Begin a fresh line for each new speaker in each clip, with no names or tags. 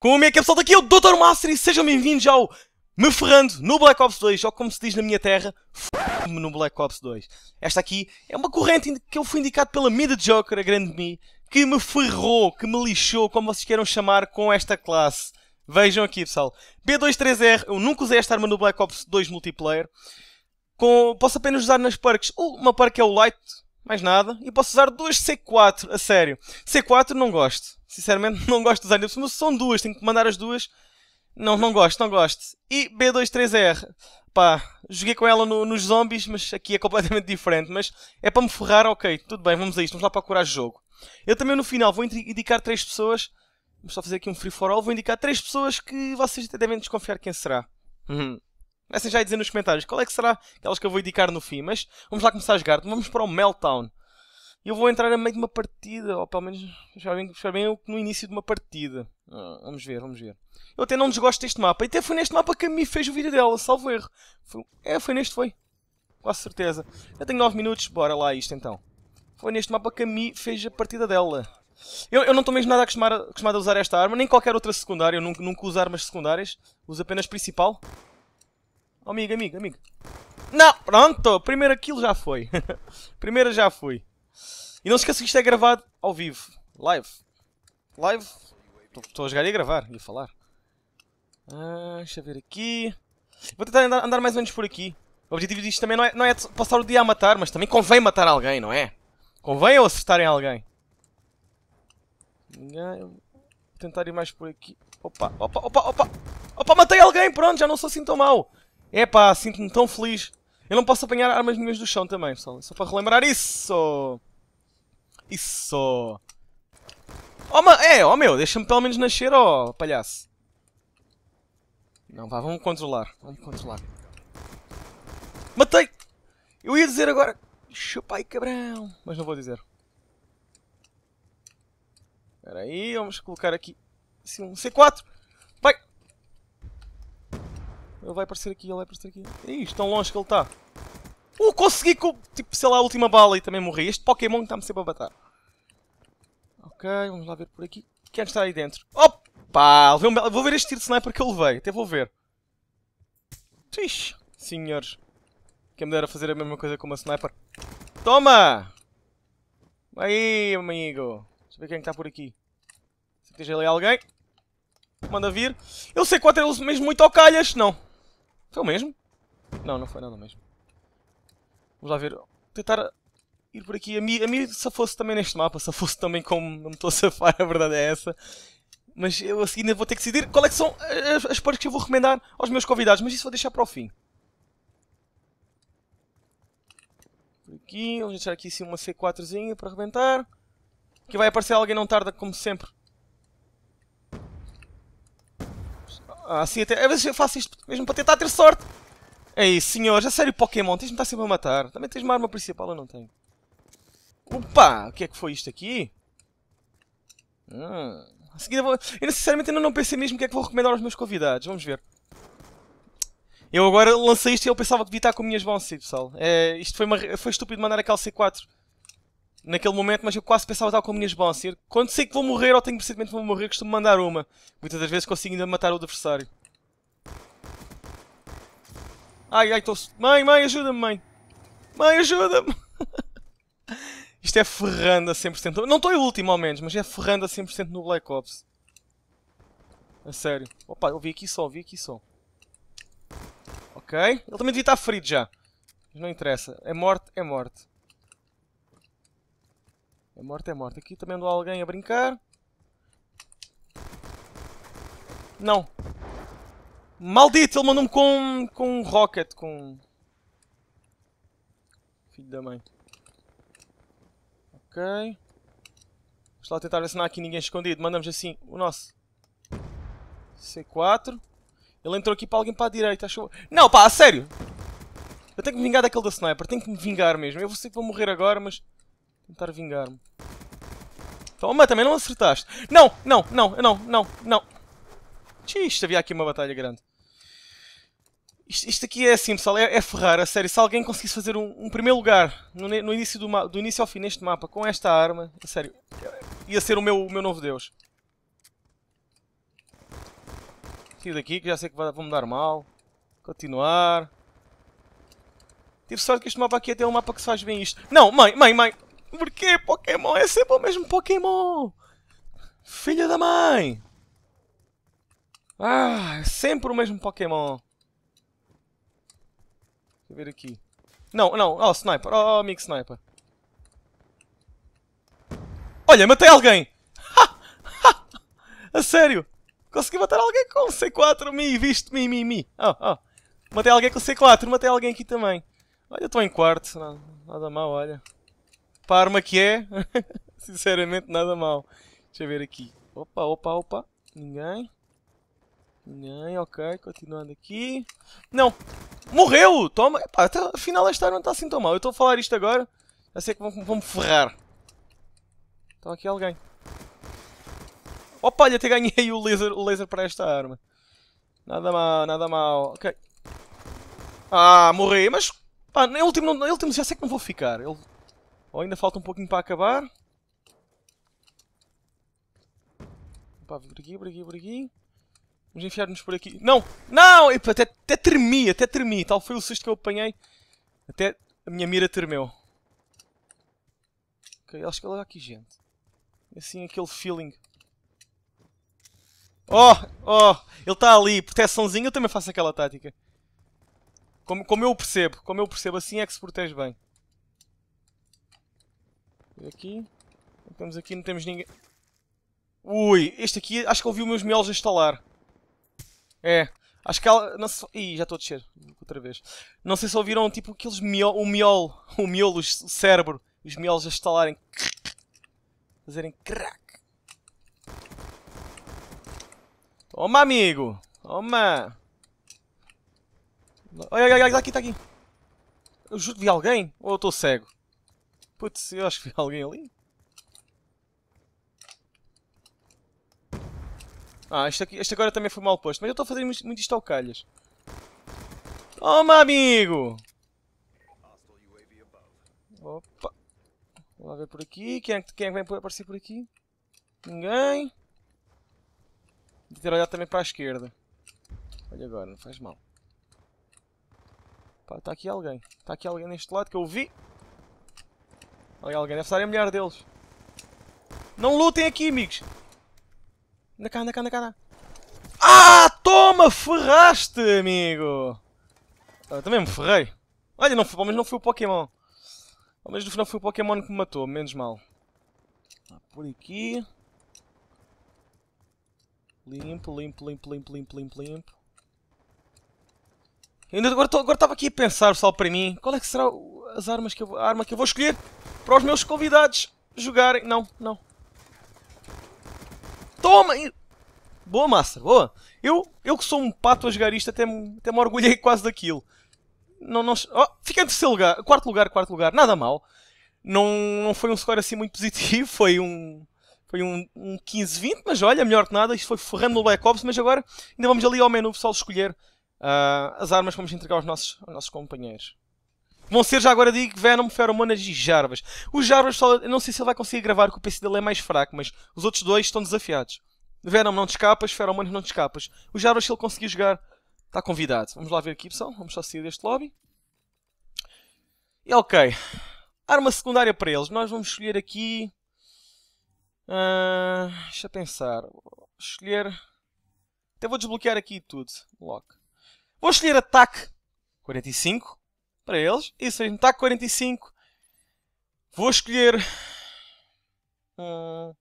Como é que é pessoal? Daqui é o Dr. Master e sejam bem-vindos ao Me Ferrando no Black Ops 2, ou como se diz na minha terra, me no Black Ops 2. Esta aqui é uma corrente que eu fui indicado pela Mid Joker, a grande Mi, que me ferrou, que me lixou, como vocês queiram chamar, com esta classe. Vejam aqui pessoal, B23R, eu nunca usei esta arma no Black Ops 2 multiplayer. Com, posso apenas usar nas perks. uma perk é o Light, mais nada. E posso usar duas C4, a sério. C4 não gosto. Sinceramente, não gosto de usar. Mas são duas, tenho que mandar as duas. Não, não gosto, não gosto. E B23R. Pá, joguei com ela no, nos zombies, mas aqui é completamente diferente. Mas é para me forrar, ok, tudo bem, vamos a isto. Vamos lá procurar jogo. Eu também no final vou indicar três pessoas. Vamos só fazer aqui um free for all. Vou indicar três pessoas que vocês até devem desconfiar quem será. Uhum. Comecem já a dizer nos comentários qual é que será aquelas que eu vou indicar no fim. Mas vamos lá começar a jogar. Vamos para o Meltdown. E eu vou entrar a meio de uma partida, ou pelo menos já bem, já bem no início de uma partida. Ah, vamos ver, vamos ver. Eu até não desgosto deste mapa. E até foi neste mapa que a Mi fez o vídeo dela, salvo erro. Foi... É, foi neste, foi. Quase certeza. eu tenho 9 minutos, bora lá isto então. Foi neste mapa que a Mi fez a partida dela. Eu, eu não estou mesmo nada acostumado a, acostumado a usar esta arma, nem qualquer outra secundária. Eu nunca, nunca uso armas secundárias. Uso apenas principal. Oh, amigo, amigo, amigo. Não, pronto. Primeiro aquilo já foi. Primeiro já foi. E não se esqueça que isto é gravado ao vivo. Live. Live. Estou a jogar e a gravar e a falar. Ah, deixa eu ver aqui. Vou tentar andar, andar, mais ou menos por aqui. O objetivo disto também não é, não é passar o dia a matar, mas também convém matar alguém, não é? Convém ou acertarem alguém? Vou tentar ir mais por aqui. Opa, opa, opa, opa! Opa, matei alguém! Pronto, já não sou assim tão mau! É pá, sinto-me tão feliz. Eu não posso apanhar armas nenhumas do chão também, pessoal. Só para relembrar isso. Isso. Oh, ma... é, oh meu, deixa-me pelo menos nascer, oh palhaço. Não, vá, vamos controlar. Vamos controlar. Matei! Eu ia dizer agora... Chupai cabrão! Mas não vou dizer. Espera aí, vamos colocar aqui... Assim, um C4. Ele vai aparecer aqui, ele vai aparecer aqui. Ih, tão longe que ele está. Uh, consegui com, tipo, sei lá, a última bala e também morri. Este Pokémon está-me sempre a matar. Ok, vamos lá ver por aqui. Quem é está aí dentro? Opa! Vou ver este tiro de sniper que eu levei. Até vou ver. Ixi, senhores. Quem me dera fazer a mesma coisa com uma sniper. Toma! Aí, amigo. Deixa eu ver quem é está por aqui. Se esteja ali alguém. Manda vir. Eu sei que o mesmo muito ao calhas. Não. Foi o mesmo? Não, não foi nada mesmo. Vamos lá ver. Tentar ir por aqui. A mim, a mim se fosse também neste mapa, se fosse também como não me estou a safar, a verdade é essa. Mas eu a assim seguir ainda vou ter que decidir qual é que são as, as partes que eu vou recomendar aos meus convidados, mas isso vou deixar para o fim. Por aqui, vamos deixar aqui assim uma C4zinha para arrebentar. Aqui vai aparecer alguém não tarda, como sempre, Assim, até, às vezes eu faço isto mesmo para tentar ter sorte. Ei, senhores, já sério, Pokémon, tens-me estar sempre a matar. Também tens uma arma principal, eu não tenho. Opa, o que é que foi isto aqui? Hum. A seguir, eu, vou... eu necessariamente ainda não pensei mesmo o que é que vou recomendar aos meus convidados. Vamos ver. Eu agora lancei isto e eu pensava que devia estar com minhas mãos, sim, pessoal. É, isto foi, uma... foi estúpido mandar aquele C4 naquele momento, mas eu quase pensava tal como Nias Bonser. Quando sei que vou morrer ou tenho precisamente que vou morrer, costumo mandar uma. Muitas das vezes consigo ainda matar o adversário. Ai, ai, estou... Mãe, mãe, ajuda-me, mãe! Mãe, ajuda-me! Isto é ferrando a 100%. Não estou em último, ao menos, mas é ferrando a 100% no Black Ops. A sério. Opa, eu vi aqui só, eu vi aqui só. Ok. Ele também devia estar ferido já. Mas não interessa. É morte, é morte. É morte, é morte. Aqui também andou alguém a brincar. Não. Maldito, ele mandou-me com, com um rocket, com... Filho da mãe. Ok. Vamos lá tentar ver se não há aqui ninguém escondido. Mandamos assim o nosso C4. Ele entrou aqui para alguém para a direita, achou... Não, pá, a sério! Eu tenho que me vingar daquele da sniper, é? tenho que me vingar mesmo. Eu sei que vou morrer agora, mas... Tentar vingar-me. Toma, também não acertaste. Não, não, não, não, não, não. Isto havia aqui uma batalha grande. Isto, isto aqui é assim, pessoal, é, é ferrar, a sério. Se alguém conseguisse fazer um, um primeiro lugar no, no início do, do, início ao fim neste mapa com esta arma, a sério, ia ser o meu, o meu novo deus. Tiro daqui que já sei que vão-me dar mal. Continuar. Tive sorte que este mapa aqui é até um mapa que se faz bem isto. Não, mãe, mãe, mãe! Porquê Pokémon? É sempre o mesmo Pokémon! Filha da mãe! Ah, é sempre o mesmo Pokémon. Deixa eu ver aqui. Não, não. Oh, Sniper. Oh, amigo Sniper. Olha, matei alguém! A sério! Consegui matar alguém com C4, mi, viste, mi, mi, mi. Oh, oh. Matei alguém com C4, matei alguém aqui também. Olha, estou em quarto. Nada, nada mal, olha. Para a arma que é, sinceramente, nada mal. Deixa eu ver aqui. Opa, opa, opa. Ninguém. Ninguém, ok. Continuando aqui. Não! Morreu! Toma! Epá, tá, afinal esta não está assim tão mal. Eu estou a falar isto agora. Já sei que vão, vão me ferrar. Está aqui alguém. Opa, olha, até ganhei o laser, o laser para esta arma. Nada mal, nada mal. Ok. Ah, morri, mas... Pá, no último na último já sei que não vou ficar. Ele ou ainda falta um pouquinho para acabar. Opa, por aqui, por aqui, por aqui. Vamos enfiar-nos por aqui. Não! Não! Epa, até, até tremi, até tremi. Tal foi o susto que eu apanhei. Até a minha mira tremeu. Ok, acho que ela é aqui, gente. É assim, aquele feeling. Oh! Oh! Ele está ali. proteçãozinho. eu também faço aquela tática. Como, como eu percebo. Como eu percebo, assim é que se protege bem aqui. Estamos aqui, não temos ninguém. Ui, este aqui acho que ouvi os meus miolos a instalar. É, acho que ela. Não se... Ih, já estou a descer. Outra vez. Não sei se ouviram tipo aqueles miol. O miolo. O miolo, o cérebro. Os miolos a instalarem Fazerem crack. Toma, amigo. Toma. Olha, olha, olha, está aqui, está aqui. Eu juro que vi alguém? Ou eu estou cego? Putz, eu acho que vi alguém ali. Ah, este, aqui, este agora também foi mal posto, mas eu estou a fazer muito, muito isto ao calhas. Toma, oh, amigo! Opa! Vamos lá ver por aqui. Quem é, quem é que vem aparecer por aqui? Ninguém. De ter olhado também para a esquerda. Olha agora, não faz mal. está aqui alguém. Está aqui alguém neste lado que eu vi. Alguém deve estar a melhor deles. Não lutem aqui, amigos. Anda cá, anda cá, anda cá. Ah, toma, ferraste, amigo. Ah, também me ferrei. Olha, não, pelo menos não foi o Pokémon. Pelo menos não foi o Pokémon que me matou, menos mal. Ah, por aqui. Limpo, limpo, limpo, limpo, limpo, limpo, limpo. Ainda agora, agora estava aqui a pensar só para mim, qual é que será as armas que eu, a arma que eu vou escolher para os meus convidados jogarem. Não, não. Toma! Boa massa, boa. Eu, eu que sou um pato a jogar isto até, até me orgulhei quase daquilo. Não, não, oh, fica em terceiro lugar, quarto lugar, quarto lugar, nada mal. Não, não foi um score assim muito positivo, foi um foi um, um 15-20, mas olha, melhor que nada, isto foi ferrando no Black Ops, mas agora ainda vamos ali ao menu pessoal escolher Uh, as armas vamos entregar aos nossos, aos nossos companheiros. Vão ser, já agora digo, Venom, Feromonas e Jarvas. O Jarvas, só, eu não sei se ele vai conseguir gravar, porque o PC dele é mais fraco, mas os outros dois estão desafiados. Venom, não te escapas, Feromonas, não te escapas. O Jarvas, se ele conseguir jogar, está convidado. Vamos lá ver aqui, pessoal. Vamos só sair deste lobby. E ok. Arma secundária para eles. Nós vamos escolher aqui... Uh, deixa pensar. Vou escolher... Até vou desbloquear aqui tudo. Lock. Vou escolher ataque 45 para eles. Isso mesmo, ataque 45. Vou escolher. Hum,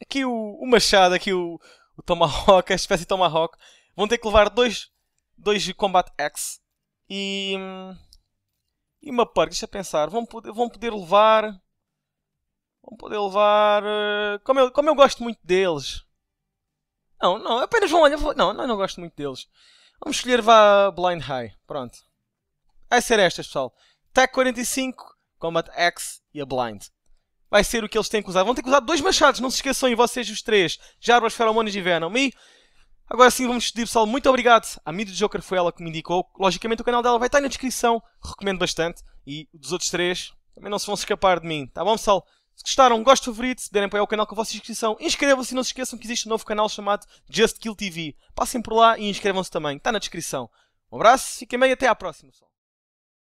aqui o, o, machado, aqui o, o Tomahawk, a espécie de Tomahawk. Vão ter que levar dois, dois Combat Axe e. E uma perk, deixa pensar. Vão poder, vão poder levar. Vão poder levar. Ah, como eu, como eu gosto muito deles. Não, não, apenas vão olhar. Não, não, não gosto muito deles. Vamos escolher vá Blind High. Pronto. Vai ser estas, pessoal. Tech 45, Combat X e a Blind. Vai ser o que eles têm que usar. Vão ter que usar dois machados, não se esqueçam, e vocês os três. Jarbas, Feromonas e Venom. E agora sim vamos despedir, pessoal. Muito obrigado. A Mid Joker foi ela que me indicou. Logicamente o canal dela vai estar na descrição. Recomendo bastante. E dos outros três também não se vão escapar de mim. Tá bom, pessoal? Se gostaram, gosto favorito, se derem para o canal com a vossa inscrição, inscrevam-se e não se esqueçam que existe um novo canal chamado Just Kill TV. Passem por lá e inscrevam-se também, está na descrição. Um abraço, fiquem bem e até à próxima. Pessoal.